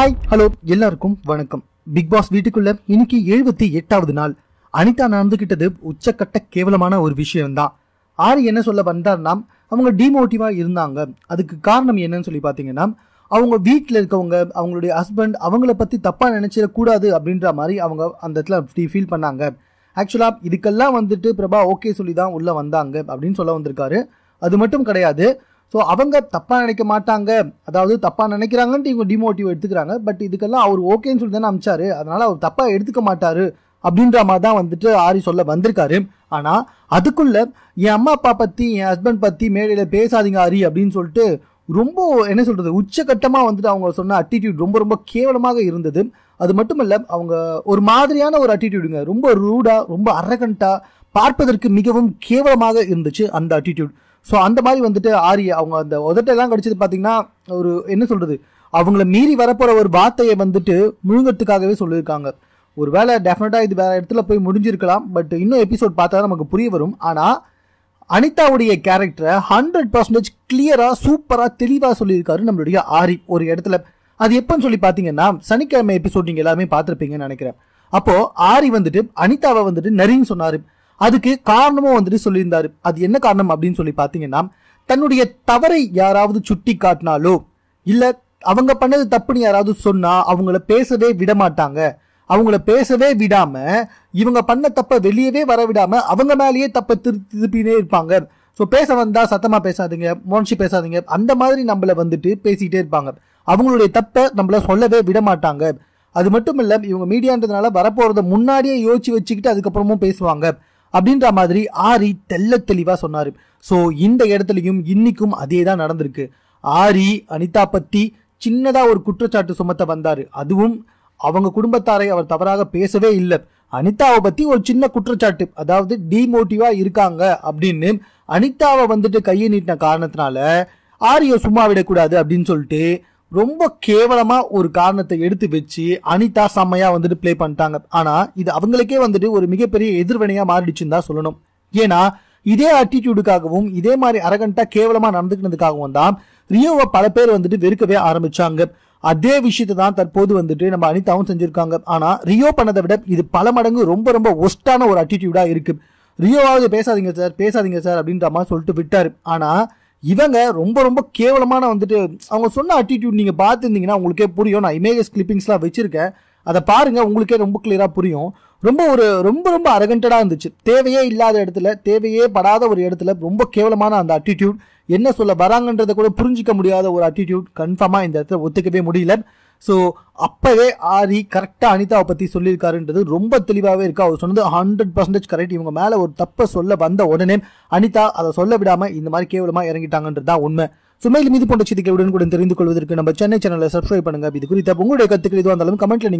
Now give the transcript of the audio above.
hi hello எல்லாருக்கும் வணக்கம் big pass வீட்டுக்குள்ள இன்னைக்கு எழுபத்தி எட்டாவது நாள் அனிதா நடந்துகிட்டது உச்சக்கட்ட கேவலமான ஒரு விஷயம் தான் ஆறு என்ன சொல்ல வந்தார்னா அவங்க டிமோட்டிவா இருந்தாங்க அதுக்கு காரணம் என்னன்னு சொல்லி பார்த்தீங்கன்னா அவங்க வீட்டில் இருக்கவங்க அவங்களுடைய ஹஸ்பண்ட் அவங்கள பற்றி தப்பாக நினச்சிடக்கூடாது அப்படின்ற மாதிரி அவங்க அந்த இடத்துல ஃபீல் பண்ணாங்க ஆக்சுவலாக இதுக்கெல்லாம் வந்துட்டு பிரபா ஓகே சொல்லி தான் உள்ளே வந்தாங்க அப்படின்னு சொல்ல வந்திருக்காரு அது மட்டும் கிடையாது ஸோ அவங்க தப்பாக நினைக்க மாட்டாங்க அதாவது தப்பாக நினைக்கிறாங்கன்ட்டு இவங்க டிமோட்டிவ் எடுத்துக்கிறாங்க பட் இதுக்கெல்லாம் அவர் ஓகேன்னு சொல்லி தானே அமிச்சாரு அதனால் அவர் தப்பாக எடுத்துக்க மாட்டார் அப்படின்ற மாதிரி தான் வந்துட்டு ஆரி சொல்ல வந்திருக்காரு ஆனால் அதுக்குள்ள என் அம்மா அப்பா பற்றி என் ஹஸ்பண்ட் பற்றி மேடையில் பேசாதீங்க ஆரி அப்படின்னு சொல்லிட்டு ரொம்ப என்ன சொல்கிறது உச்சகட்டமாக வந்துட்டு அவங்க சொன்ன அட்டிடியூட் ரொம்ப ரொம்ப கேவலமாக இருந்தது அது மட்டும் இல்லை அவங்க ஒரு மாதிரியான ஒரு அட்டிடியூடுங்க ரொம்ப ரூடாக ரொம்ப அரகண்ட்டாக பார்ப்பதற்கு மிகவும் கேவலமாக இருந்துச்சு அந்த அட்டிடியூட் ஸோ அந்த மாதிரி வந்துட்டு ஆரிய அவங்க அந்த உதட்டெல்லாம் கடிச்சது பார்த்தீங்கன்னா ஒரு என்ன சொல்கிறது அவங்கள மீறி வரப்போகிற ஒரு வார்த்தையை வந்துட்டு முழுங்கிறதுக்காகவே சொல்லியிருக்காங்க ஒரு வேளை டெஃபினட்டாக இது வேறு இடத்துல போய் முடிஞ்சிருக்கலாம் பட் இன்னும் எபிசோட் பார்த்தா நமக்கு புரிய வரும் ஆனால் அனிதாவுடைய கேரக்டரை ஹண்ட்ரட் பர்சன்டேஜ் கிளியராக சூப்பராக தெளிவாக சொல்லியிருக்காரு நம்மளுடைய ஆரி ஒரு இடத்துல அது எப்போன்னு சொல்லி பார்த்தீங்கன்னா சனிக்கிழமை எபிசோட் நீங்கள் எல்லாருமே பார்த்துருப்பீங்கன்னு நினைக்கிறேன் அப்போது ஆரி வந்துட்டு அனிதாவை வந்துட்டு நரின்னு சொன்னார் அதுக்கு காரணமும் வந்துட்டு சொல்லியிருந்தாரு அது என்ன காரணம் அப்படின்னு சொல்லி பார்த்தீங்கன்னா தன்னுடைய தவறை யாராவது சுட்டி காட்டினாலோ இல்லை அவங்க பண்ணது தப்புன்னு யாராவது சொன்னா அவங்கள பேசவே விட மாட்டாங்க அவங்கள பேசவே விடாம இவங்க பண்ண தப்பை வெளியவே வர விடாம அவங்க மேலேயே தப்பை திருப்பி திருப்பினே இருப்பாங்க ஸோ பேச வந்தா சத்தமா பேசாதீங்க மோனிச்சு பேசாதீங்க அந்த மாதிரி நம்மள வந்துட்டு பேசிக்கிட்டே இருப்பாங்க அவங்களுடைய தப்பை நம்மள சொல்லவே விட மாட்டாங்க அது மட்டும் இல்லை இவங்க மீடியான்றதுனால வரப்போகிறத முன்னாடியே யோசிச்சு வச்சுக்கிட்டு அதுக்கப்புறமும் பேசுவாங்க அப்படின்ற மாதிரி ஆரி தெல்ல தெளிவாக சொன்னார் ஸோ இந்த இடத்துலையும் இன்னைக்கும் அதே தான் நடந்திருக்கு ஆரி அனிதா பற்றி சின்னதாக ஒரு குற்றச்சாட்டு சுமத்த வந்தார் அதுவும் அவங்க குடும்பத்தாரை அவர் தவறாக பேசவே இல்லை அனிதாவை பற்றி ஒரு சின்ன குற்றச்சாட்டு அதாவது டிமோட்டிவாக இருக்காங்க அப்படின்னு அனிதாவை வந்துட்டு கையை நீட்டின காரணத்தினால ஆரியை சும்மா விடக்கூடாது அப்படின்னு சொல்லிட்டு ரொம்ப கேவலமாக ஒரு காரணத்தை எடுத்து வச்சு அனிதா செம்மையாக வந்துட்டு ப்ளே பண்ணிட்டாங்க ஆனால் இது அவங்களுக்கே வந்துட்டு ஒரு மிகப்பெரிய எதிர்வினையா மாறிடுச்சுன்னு தான் சொல்லணும் ஏன்னா இதே ஆட்டிடியூடுக்காகவும் இதே மாதிரி அரகண்டா கேவலமாக நடந்துக்கினதுக்காகவும் தான் ரியோவை பல பேர் வந்துட்டு வெறுக்கவே ஆரம்பிச்சாங்க அதே விஷயத்தை தான் தற்போது வந்துட்டு நம்ம அனிதாவும் செஞ்சுருக்காங்க ஆனால் ரியோ பண்ணதை விட இது பல மடங்கு ரொம்ப ரொம்ப ஒஸ்டான ஒரு ஆட்டிடியூடா இருக்குது ரியோவாவது பேசாதீங்க சார் பேசாதீங்க சார் அப்படின்ற மாதிரி சொல்லிட்டு விட்டார் ஆனால் இவங்க ரொம்ப ரொம்ப கேவலமான வந்துட்டு அவங்க சொன்ன ஆட்டிடியூட் நீங்கள் பார்த்துருந்தீங்கன்னா உங்களுக்கே புரியும் நான் இமேஜஸ் கிளிப்பிங்ஸ்லாம் வச்சுருக்கேன் அதை பாருங்கள் உங்களுக்கே ரொம்ப கிளியராக புரியும் ரொம்ப ஒரு ரொம்ப ரொம்ப அரகண்டடாக இருந்துச்சு தேவையே இல்லாத இடத்துல தேவையே படாத ஒரு இடத்துல ரொம்ப கேவலமான அந்த அட்டிடியூட் என்ன சொல்ல வராங்கன்றதை கூட புரிஞ்சிக்க முடியாத ஒரு அட்டிடியூட் கன்ஃபார்மாக இந்த இடத்துல ஒத்துக்கவே முடியல ஸோ அப்போவே ஆரி கரெக்டாக அனிதாவை பற்றி சொல்லியிருக்காருன்றது ரொம்ப தெளிவாகவே இருக்குது அவர் சொன்னது ஹண்ட்ரட் பர்சன்டேஜ் கரெக்ட் இவங்க மேலே ஒரு தப்பை சொல்ல வந்த உடனே அனிதா அதை சொல்ல விடாமல் இந்த மாதிரி கேவலமாக இறங்கிட்டாங்கன்றது தான் உண்மை சுமையில் மீது போன்ற செய்திகளுடன் கூட தெரிந்து கொள்வதற்கு நம்ம சென்னை சேனலை சப்ஸ்கிரைப் பண்ணுங்க இது குறித்த உங்களுடைய கருத்துக்கள் இதுவாக இருந்தாலும் கமெண்ட்ல நீங்கள்